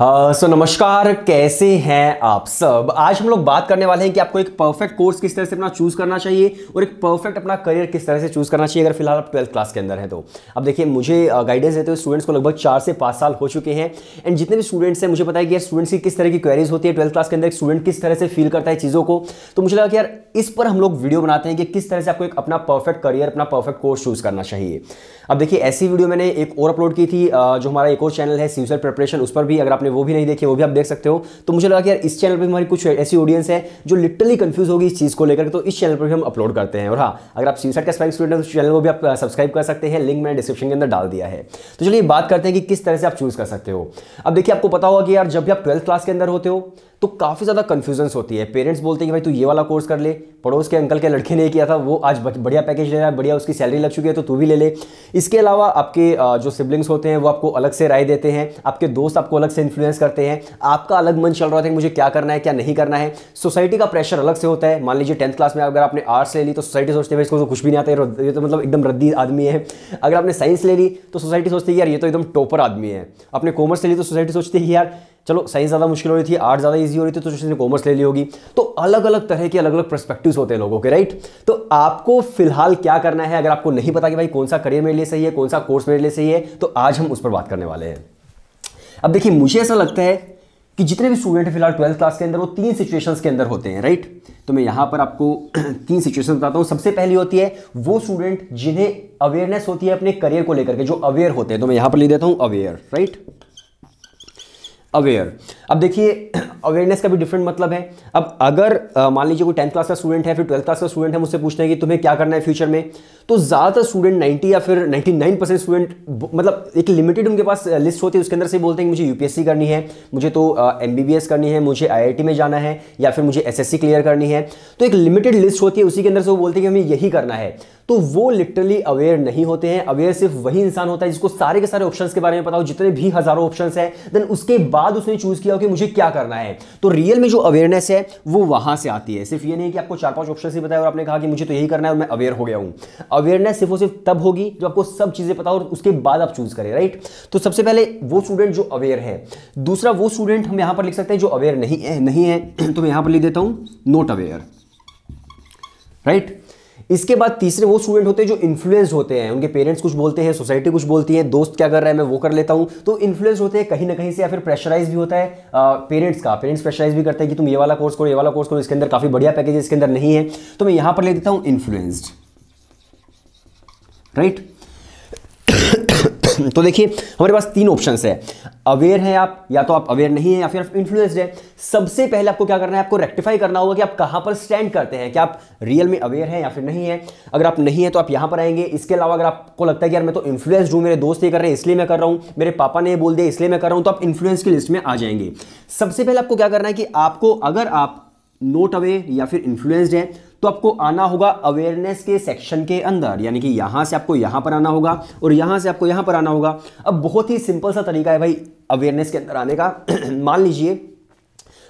हाँ, सो uh, so, नमस्कार कैसे हैं आप सब आज हम लोग बात करने वाले हैं कि आपको एक परफेक्ट कोर्स किस तरह से अपना चूज़ करना चाहिए और एक परफेक्ट अपना करियर किस तरह से चूज़ करना चाहिए अगर फिलहाल आप ट्वेल्थ क्लास के अंदर हैं तो अब देखिए मुझे गाइडेंस uh, देते हुए स्टूडेंट्स को लगभग चार से पाँच साल हो चुके हैं एंड जितने भी स्टूडेंट्स हैं मुझे पता है कि यार स्टूडेंट्स की किस तरह की क्वेरीज होती है ट्वेल्थ क्लास के अंदर स्टूडेंट किस तरह से फील करता है चीज़ों को तो मुझे लगा कि यार इस पर हम लोग वीडियो बनाते हैं कि किस तरह से आपको एक अपना परफेक्ट करियर अपना परफेक्ट कोर्स चूज़ करना चाहिए अब देखिए ऐसी वीडियो मैंने एक और अपलोड की थी uh, जो हमारा एक और चैनल है सीजर प्रिपरेशन उस पर भी अगर आप आपने वो भी नहीं देखी वो भी आप देख सकते हो तो मुझे लगा कि यार इस चैनल पर हमारी कुछ ऐसी ऑडियंस है जो लिटरली कंफ्यूज होगी इस चीज़ को लेकर तो इस चैनल पर भी हम अपलोड करते हैं और हाँ अगर आप सीसेट का स्पाइक स्टूडेंट तो चैनल को भी आप सब्सक्राइब uh, कर सकते हैं लिंक मैंने डिस्क्रिप्शन के अंदर डाल दिया है तो चलिए बात करते हैं कि किस तरह से आप चूज़ कर सकते हो अब देखिए आपको पता होगा कि यार जब भी आप ट्वेल्थ क्लास के अंदर होते हो तो काफ़ी ज़्यादा कन्फ्यूजन्स होती है पेरेंट्स बोलते हैं कि भाई तू ये वाला कोर्स कर ले पड़ोस के अंकल के लड़के ने किया था वो आज बढ़िया पैकेज ले रहा है बढ़िया उसकी सैलरी लग चुकी है तो तू भी ले ले इसके अलावा आपके जो सिबलिंग्स होते हैं वो आपको अलग से राय देते हैं आपके दोस्त आपको अलग से इन्फ्लुएंस करते हैं आपका अलग मन चल रहा था कि मुझे क्या करना है क्या नहीं करना है सोसाइटी का प्रेशर अलग से होता है मान लीजिए टेंथ क्लास में अगर आपने आर्ट्स ले ली तो सोसाइटी सोचते हैं इसको तो कुछ भी नहीं आता है ये तो मतलब एकदम रद्दी आदमी है अगर आपने साइंस ले ली तो सोसाइटी सोचती है यार ये तो एकदम टॉपर आदमी है अपने कॉमर्स ले ली तो सोसाइटी सोचती है यार चलो साइंस ज़्यादा मुश्किल हो रही थी आर्ट ज़्यादा ईजी हो रही थी तो जिसने कॉमर्स ले ली होगी तो अलग अलग तरह के अलग अलग परस्पेक्टिव्स होते हैं लोगों के राइट तो आपको फिलहाल क्या करना है अगर आपको नहीं पता कि भाई कौन सा करियर मेरे लिए सही है कौन सा कोर्स मेरे लिए सही है तो आज हम उस पर बात करने वाले हैं अब देखिए मुझे ऐसा लगता है कि जितने भी स्टूडेंट फिलहाल ट्वेल्थ क्लास के अंदर वो तीन सिचुएशंस के अंदर होते हैं राइट तो मैं यहाँ पर आपको तीन सिचुएशन बताता हूँ सबसे पहली होती है वो स्टूडेंट जिन्हें अवेयरनेस होती है अपने करियर को लेकर के जो अवेयर होते हैं तो मैं यहाँ पर लिख देता हूँ अवेयर राइट अवेयर अब देखिए अवेयरनेस का भी डिफरेंट मतलब है अब अगर मान लीजिए कोई टेंथ क्लास का स्टूडेंट है फिर ट्वेल्थ क्लास का स्टूडेंट है मुझसे पूछते हैं कि तुम्हें क्या करना है फ्यूचर में तो ज़्यादातर स्टूडेंट 90 या फिर 99 परसेंट स्टूडेंट मतलब एक लिमिटेड उनके पास लिस्ट होती है उसके अंदर से बोलते हैं कि मुझे यूपीएससी करनी है मुझे तो एम uh, करनी है मुझे आई में जाना है या फिर मुझे एस क्लियर करनी है तो एक लिमिटेड लिस्ट होती है उसी के अंदर से वो बोलते हैं कि हमें यही करना है तो वो लिटरली अवेयर नहीं होते हैं अवेयर सिर्फ वही इंसान होता है जिसको सारे के सारे ऑप्शंस के बारे में पता हो जितने भी हजारों ऑप्शंस हैं देन उसके बाद उसने चूज किया कि मुझे क्या करना है तो रियल में जो अवेयरनेस है वो वहां से आती है सिर्फ ये नहीं कि आपको चार पांच ऑप्शन ही बताया और आपने कहा कि मुझे तो यही करना है और मैं अवेयर हो गया हूं अवेयरनेस सिर्फ और सिर्फ तब होगी जब आपको सब चीजें पता हो और उसके बाद आप चूज करें राइट तो सबसे पहले वो स्टूडेंट जो अवेयर है दूसरा वो स्टूडेंट हम यहां पर लिख सकते हैं जो अवेयर नहीं है नहीं है तो मैं यहां पर लिख देता हूं नोट अवेयर राइट इसके बाद तीसरे वो स्टूडेंट होते हैं जो इन्फ्लुएंस होते हैं उनके पेरेंट्स कुछ बोलते हैं सोसाइटी कुछ बोलती है दोस्त क्या कर रहा है मैं वो कर लेता हूँ तो इन्फ्लुएंस होते हैं कहीं ना कहीं से या फिर प्रेशराइज भी होता है पेरेंट्स का पेरेंट्स प्रेशराइज भी करते हैं कि तुम ये वाला कोर्स करो ये वाला कोर्स करो इसके अंदर काफ़ी बढ़िया पैकेज इसके अंदर नहीं है तो मैं यहां पर ले देता हूँ इन्फ्लुएंस्ड राइट तो देखिए हमारे पास तीन ऑप्शन है अवेयर हैं आप या तो आप अवेयर नहीं है या फिर आप इन्फ्लुएंस्ड है सबसे पहले आपको क्या करना है आपको रेक्टिफाई करना होगा कि आप कहाँ पर स्टैंड करते हैं कि आप रियल में अवेयर हैं या फिर नहीं है अगर आप नहीं है तो आप यहाँ पर आएंगे इसके अलावा अगर आपको लगता है कि यार मैं तो इन्फ्लुएंस हूँ मेरे दोस्त ये कर रहे हैं इसलिए मैं कर रहा हूँ मेरे पापा ने ये बोल दिया इसलिए मैं कर रहा हूँ तो आप इन्फ्लुएंस की लिस्ट में आ जाएंगे सबसे पहले आपको क्या करना है कि आपको अगर आप नोट अवे या फिर इन्फ्लुएंस्ड हैं तो आपको आना होगा अवेयरनेस के सेक्शन के अंदर यानी कि यहां से आपको यहां पर आना होगा और यहां से आपको यहां पर आना होगा अब बहुत ही सिंपल सा तरीका है भाई अवेयरनेस के अंदर आने का मान लीजिए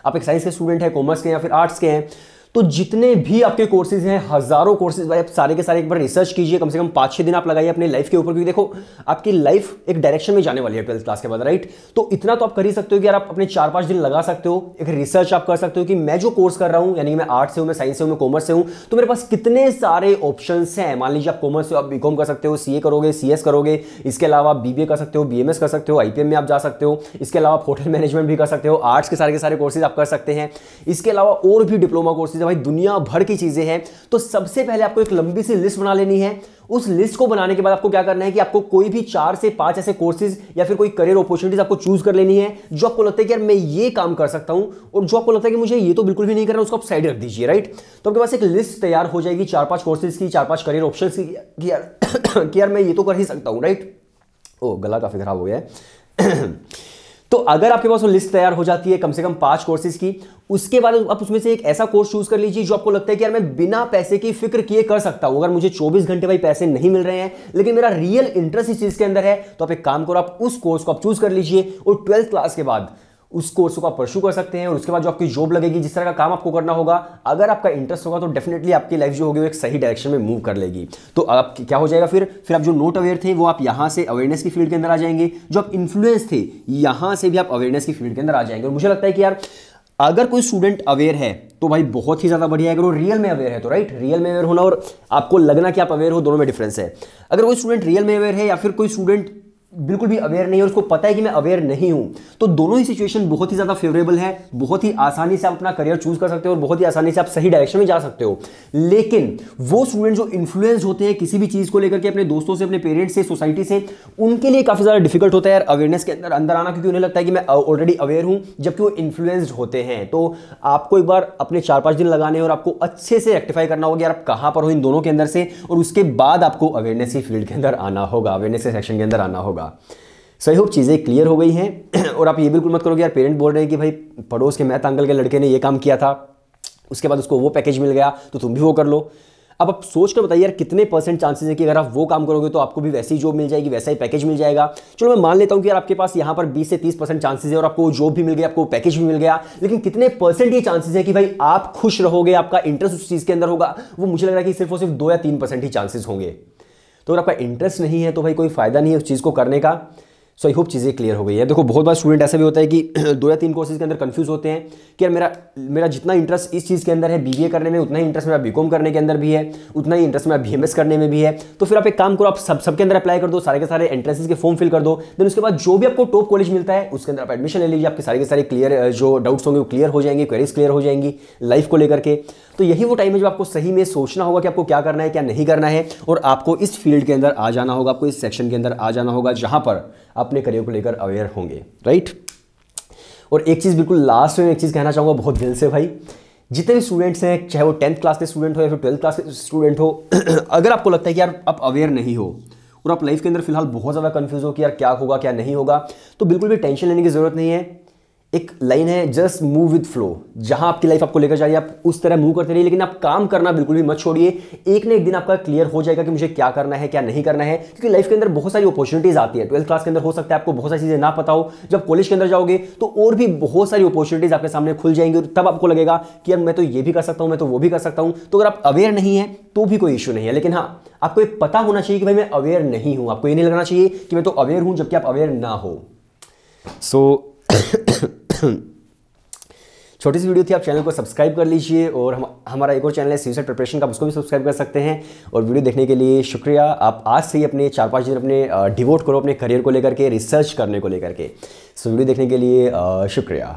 आप एक साइंस के स्टूडेंट है कॉमर्स के या फिर आर्ट्स के हैं तो जितने भी आपके कोर्सेज हैं हज़ारों कोर्सेज भाई आप सारे के सारे एक बार रिसर्च कीजिए कम से कम पांच छह दिन आप लगाइए अपनी लाइफ के ऊपर क्योंकि देखो आपकी लाइफ एक डायरेक्शन में जाने वाली है ट्वेल्थ क्लास के बाद राइट तो इतना तो आप कर ही सकते हो कि यार आप अपने चार पांच दिन लगा सकते हो एक रिसर्च आप कर सकते हो कि मैं जो कोर्स कर रहा हूं यानी मैं आर्ट से हूं मैं साइंस से हूं मैं कॉमर्स से हूं तो मेरे पास कितने सारे ऑप्शन हैं मान लीजिए आप कॉमर्स से आप बी कर सकते हो सी करोगे सी करोगे इसके अलावा आप बीबीए कर सकते हो बी कर सकते हो आईपीएम में आप जा सकते हो इसके अलावा होटल मैनेजमेंट भी कर सकते हो आर्ट्स के सारे के सारे कोर्सेज आप कर सकते हैं इसके अलावा और भी डिप्लोमा कोर्सेज भाई दुनिया भर की चीज़ें हैं तो सबसे पहले आपको एक लंबी सी लिस्ट बना लेनी है उस लिस्ट को बनाने के बाद आपको क्या करना है कि आपको कोई भी चार से पांच ऐसे कोर्सेज या फिर कोई करियर अपॉर्चुनिटीज आपको चूज कर लेनी है जो आपको लगता है कि यार मैं ये काम कर सकता हूं और जो आपको लगता है कि मुझे ये तो बिल्कुल भी नहीं करना उसको आप साइड रख दीजिए राइट तो आपके पास एक लिस्ट तैयार हो जाएगी चार पांच कोर्सेज की चार पांच करियर ऑप्शन की कि यार कि यार मैं ये तो कर ही सकता हूं राइट ओ गला काफ़ी खराब हो गया है तो अगर आपके पास वो लिस्ट तैयार हो जाती है कम से कम पांच कोर्सेज की उसके बाद आप उसमें से एक ऐसा कोर्स चूज कर लीजिए जो आपको लगता है कि यार मैं बिना पैसे की फिक्र किए कर सकता हूं अगर मुझे 24 घंटे भाई पैसे नहीं मिल रहे हैं लेकिन मेरा रियल इंटरेस्ट इस चीज के अंदर है तो आप एक काम करो आप उस कोर्स को आप चूज कर लीजिए और ट्वेल्थ क्लास के बाद उस कोर्स को आप परस्यू कर सकते हैं और उसके बाद जो आपकी जॉब लगेगी जिस तरह का काम आपको करना होगा अगर आपका इंटरेस्ट होगा तो डेफिनेटली आपकी लाइफ जो होगी वो एक सही डायरेक्शन में मूव कर लेगी तो आप क्या हो जाएगा फिर फिर आप जो नोट अवेयर थे वो आप यहाँ से अवेयरनेस की फील्ड के अंदर आ जाएंगे जो आप इन्फ्लुएंस थे यहाँ से भी आप अवेयरनेस की फील्ड के अंदर आ जाएंगे और मुझे लगता है कि यार अगर कोई स्टूडेंट अवेयर है तो भाई बहुत ही ज़्यादा बढ़िया है अगर वो रियल में अवेयर है तो राइट रियल में अवेयर होना और आपको लगना कि आप अवेयर हो दोनों में डिफरेंस है अगर कोई स्टूडेंट रियल में अवेयर है या फिर कोई स्टूडेंट बिल्कुल भी अवेयर नहीं है उसको पता है कि मैं अवेयर नहीं हूं तो दोनों ही सिचुएशन बहुत ही ज़्यादा फेवरेबल है बहुत ही आसानी से आप अपना करियर चूज कर सकते हो और बहुत ही आसानी से आप सही डायरेक्शन में जा सकते हो लेकिन वो स्टूडेंट जो इन्फ्लुएंस्ड होते हैं किसी भी चीज़ को लेकर के अपने दोस्तों से अपने पेरेंट्स से सोसाइटी से उनके लिए काफ़ी ज़्यादा डिफिकल्ट होता है यार अवेयरनेस के अंदर अंदर आना क्योंकि उन्हें लगता है कि मैं ऑलरेडी अवेयर हूँ जबकि वो इन्फ्लुएंस्ड होते हैं तो आपको एक बार अपने चार पाँच दिन लगाने और आपको अच्छे से रेक्टिफाई करना होगा यार आप कहाँ पर हो इन दोनों के अंदर से और उसके बाद आपको अवेयरनेस ही फील्ड के अंदर आना होगा अवेयरनेस के सेक्शन के अंदर आना होगा होगा सो आई होप चीज़ें क्लियर हो गई हैं और आप ये बिल्कुल मत करो कि यार पेरेंट बोल रहे हैं कि भाई पड़ोस के मैथ अंकल के लड़के ने ये काम किया था उसके बाद उसको वो पैकेज मिल गया तो तुम भी वो कर लो अब आप सोच कर बताइए यार कितने परसेंट चांसेस है कि अगर आप वो काम करोगे तो आपको भी वैसी ही जॉब मिल जाएगी वैसा ही पैकेज मिल जाएगा चलो मैं मान लेता हूँ कि यार आपके पास यहाँ पर 20 से 30 परसेंट चांसेस है और आपको जॉब भी मिल गया आपको पैकेज भी मिल गया लेकिन कितने परसेंट ये चांसेस है कि भाई आप खुश रहोगे आपका इंटरेस्ट उस चीज़ के अंदर होगा वो मुझे लग रहा है कि सिर्फ और सिर्फ दो या तीन ही चांसेज होंगे तो अगर आपका इंटरेस्ट नहीं है तो भाई कोई फ़ायदा नहीं है उस चीज़ को करने का सो आई होप चीज़ें क्लियर हो गई है देखो बहुत बार स्टूडेंट ऐसा भी होता है कि दो या तीन कोर्सेज के अंदर कंफ्यूज होते हैं कि यार मेरा मेरा जितना इंटरेस्ट इस चीज़ के अंदर है बीबीए करने में उतना ही इंटरेस्ट मेरा बीकॉम करने के अंदर भी है उतना ही इंटरेस्ट मेरा बीएमएस करने में भी है तो फिर आप एक काम करो आप सब सबके अंदर अप्लाई कर दो सारे के सारे एंट्रेंसेज के फॉर्म फिल कर दो देन उसके बाद जो भी आपको टॉप कॉलेज मिलता है उसके अंदर आप एडमिशन ले लीजिए आपके सारे के सारे क्लियर जो डाउट्स होंगे वो क्लियर हो जाएंगे क्वेरीज क्लियर हो जाएंगी लाइफ को लेकर के तो यही वो टाइम है जब आपको सही में सोचना होगा कि आपको क्या करना है क्या नहीं करना है और आपको इस फील्ड के अंदर आ जाना होगा आपको इस सेक्शन के अंदर आ जाना होगा जहां पर आप अपने करियर को लेकर अवेयर होंगे राइट और एक चीज़ बिल्कुल लास्ट में एक चीज़ कहना चाहूँगा बहुत दिल से भाई जितने भी स्टूडेंट्स हैं चाहे वो टेंथ क्लास के स्टूडेंट हो या फिर ट्वेल्थ क्लास के स्टूडेंट हो अगर आपको लगता है कि यार आप अवेयर नहीं हो और आप लाइफ के अंदर फिलहाल बहुत ज़्यादा कन्फ्यूज़ हो कि यार क्या होगा क्या नहीं होगा तो बिल्कुल भी टेंशन लेने की ज़रूरत नहीं है एक लाइन है जस्ट मूव विद फ्लो जहां आपकी लाइफ आपको लेकर जा रही है आप उस तरह मूव करते रहिए लेकिन आप काम करना बिल्कुल भी मत छोड़िए एक ना एक दिन आपका क्लियर हो जाएगा कि मुझे क्या करना है क्या नहीं करना है क्योंकि लाइफ के अंदर बहुत सारी अपॉर्चुनिटीज़ आती है ट्वेल्थ क्लास के अंदर हो सकता है आपको बहुत सारी चीज़ें ना पता हो जब कॉलेज के अंदर जाओगे तो और भी बहुत सारी अपॉर्चुनिटीज़ आपके सामने खुल जाएंगी और तब आपको लगेगा कि यार मैं तो ये भी कर सकता हूं मैं तो वो भी कर सकता हूं तो अगर आप अवेयर नहीं है तो भी कोई इशू नहीं है लेकिन हाँ आपको ये पता होना चाहिए कि भाई मैं अवेयर नहीं हूं आपको ये नहीं लगना चाहिए कि मैं तो अवेयर हूं जबकि आप अवेयर ना हो सो so, छोटी सी वीडियो थी आप चैनल को सब्सक्राइब कर लीजिए और हम हमारा एक और चैनल है सुसाइड प्रिपरेशन का उसको भी सब्सक्राइब कर सकते हैं और वीडियो देखने के लिए शुक्रिया आप आज से ही अपने चार पाँच दिन अपने डिवोट करो अपने करियर को लेकर के रिसर्च करने को लेकर के सो वीडियो देखने के लिए शुक्रिया